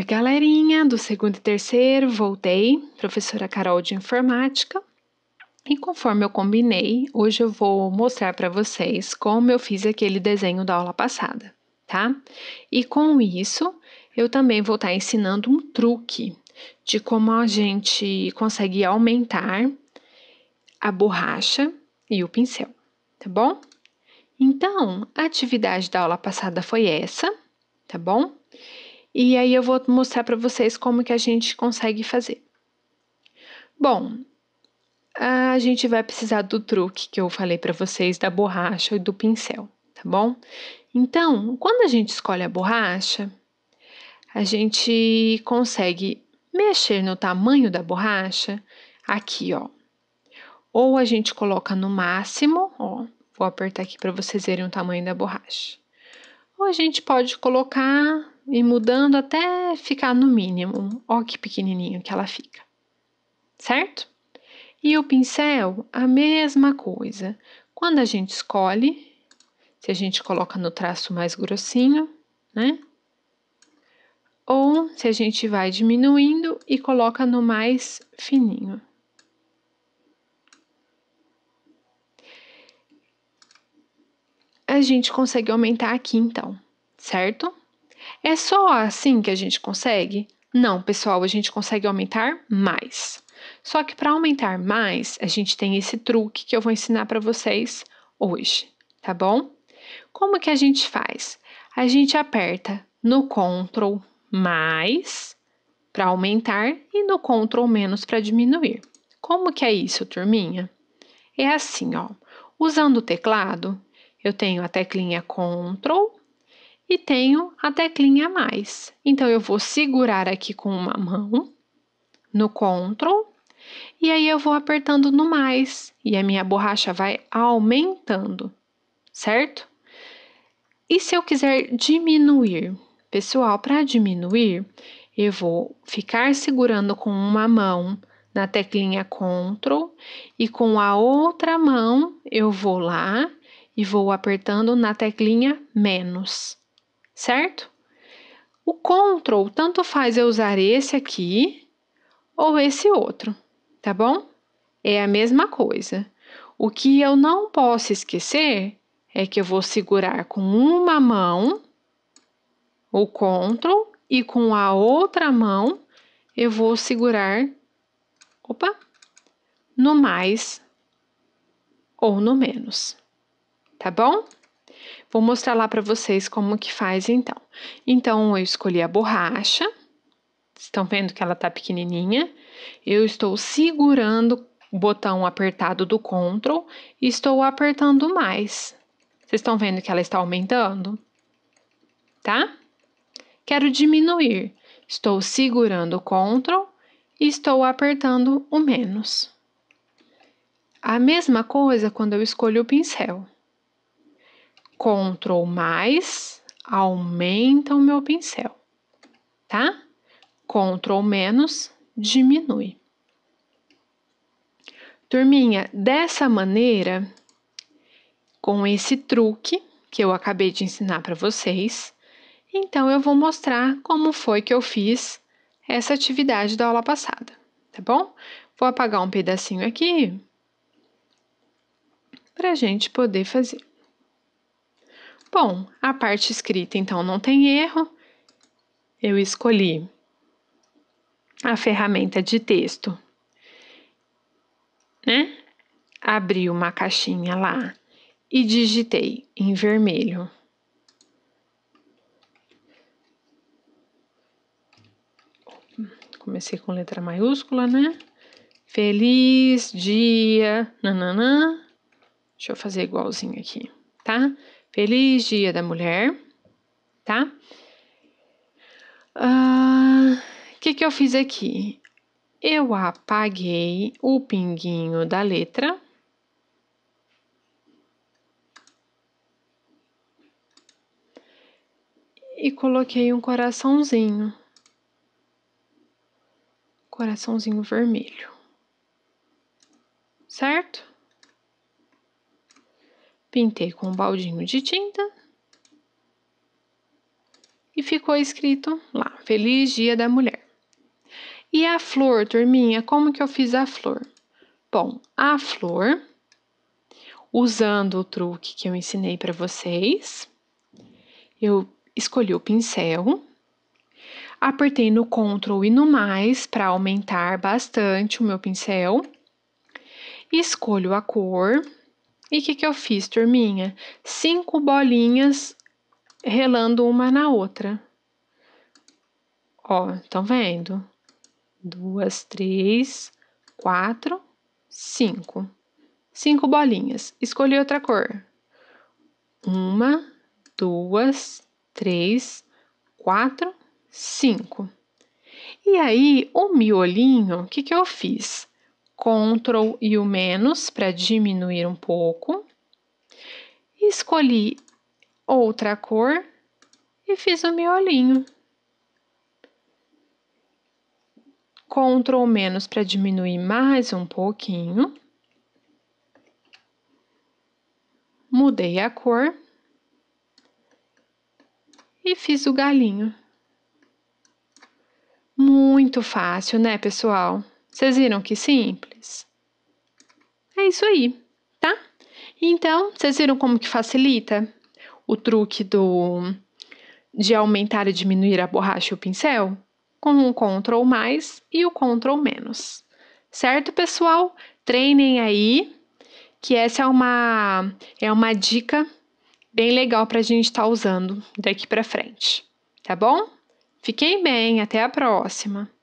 Oi, galerinha do segundo e terceiro, voltei, professora Carol de Informática. E conforme eu combinei, hoje eu vou mostrar para vocês como eu fiz aquele desenho da aula passada, tá? E com isso, eu também vou estar tá ensinando um truque de como a gente consegue aumentar a borracha e o pincel, tá bom? Então, a atividade da aula passada foi essa, tá bom? e aí eu vou mostrar para vocês como que a gente consegue fazer. Bom, a gente vai precisar do truque que eu falei para vocês da borracha e do pincel, tá bom? Então, quando a gente escolhe a borracha, a gente consegue mexer no tamanho da borracha aqui, ó. Ou a gente coloca no máximo, ó, vou apertar aqui para vocês verem o tamanho da borracha. Ou a gente pode colocar e mudando até ficar no mínimo. Ó que pequenininho que ela fica. Certo? E o pincel, a mesma coisa. Quando a gente escolhe, se a gente coloca no traço mais grossinho, né? Ou se a gente vai diminuindo e coloca no mais fininho. A gente consegue aumentar aqui então, certo? É só assim que a gente consegue? Não, pessoal, a gente consegue aumentar mais. Só que para aumentar mais, a gente tem esse truque que eu vou ensinar para vocês hoje, tá bom? Como que a gente faz? A gente aperta no Ctrl mais para aumentar e no Ctrl menos para diminuir. Como que é isso, turminha? É assim, ó. Usando o teclado, eu tenho a teclinha Ctrl e tenho a teclinha mais. Então, eu vou segurar aqui com uma mão no Ctrl e aí eu vou apertando no mais e a minha borracha vai aumentando, certo? E se eu quiser diminuir? Pessoal, para diminuir, eu vou ficar segurando com uma mão na teclinha Ctrl e com a outra mão eu vou lá e vou apertando na teclinha menos certo? O control, tanto faz eu usar esse aqui ou esse outro, tá bom? É a mesma coisa. O que eu não posso esquecer é que eu vou segurar com uma mão o control e com a outra mão eu vou segurar opa, no mais ou no menos. Tá bom? Vou mostrar lá para vocês como que faz então. Então, eu escolhi a borracha. Estão vendo que ela tá pequenininha? Eu estou segurando o botão apertado do Ctrl e estou apertando mais. Vocês estão vendo que ela está aumentando? Tá? Quero diminuir. Estou segurando o Ctrl e estou apertando o menos. A mesma coisa quando eu escolho o pincel. Ctrl mais, aumenta o meu pincel, tá? Ctrl menos, diminui. Turminha, dessa maneira, com esse truque que eu acabei de ensinar para vocês, então eu vou mostrar como foi que eu fiz essa atividade da aula passada, tá bom? Vou apagar um pedacinho aqui para a gente poder fazer. Bom, a parte escrita então não tem erro. Eu escolhi a ferramenta de texto, né? Abri uma caixinha lá e digitei em vermelho. Comecei com letra maiúscula, né? Feliz dia, nananã. Deixa eu fazer igualzinho aqui, tá? Feliz Dia da Mulher, tá? O uh, ah, que, que eu fiz aqui? Eu apaguei o pinguinho da letra. E coloquei um coraçãozinho. Coraçãozinho vermelho. Certo? Pintei com um baldinho de tinta. E ficou escrito lá: Feliz Dia da Mulher. E a flor, turminha, como que eu fiz a flor? Bom, a flor, usando o truque que eu ensinei para vocês, eu escolhi o pincel, apertei no Ctrl e no mais para aumentar bastante o meu pincel, escolho a cor, e o que, que eu fiz, turminha? Cinco bolinhas relando uma na outra. Ó, estão vendo? Duas, três, quatro, cinco. Cinco bolinhas. Escolhi outra cor. Uma, duas, três, quatro, cinco. E aí, o miolinho, o que, que eu fiz? Ctrl e o menos para diminuir um pouco. Escolhi outra cor e fiz o miolinho. Ctrl menos para diminuir mais um pouquinho. Mudei a cor e fiz o galinho. Muito fácil, né, pessoal? Vocês viram que simples? isso aí, tá? Então, vocês viram como que facilita o truque do de aumentar e diminuir a borracha e o pincel? Com o Ctrl mais e o Ctrl menos. Certo, pessoal? Treinem aí, que essa é uma, é uma dica bem legal para a gente estar tá usando daqui para frente, tá bom? Fiquem bem, até a próxima!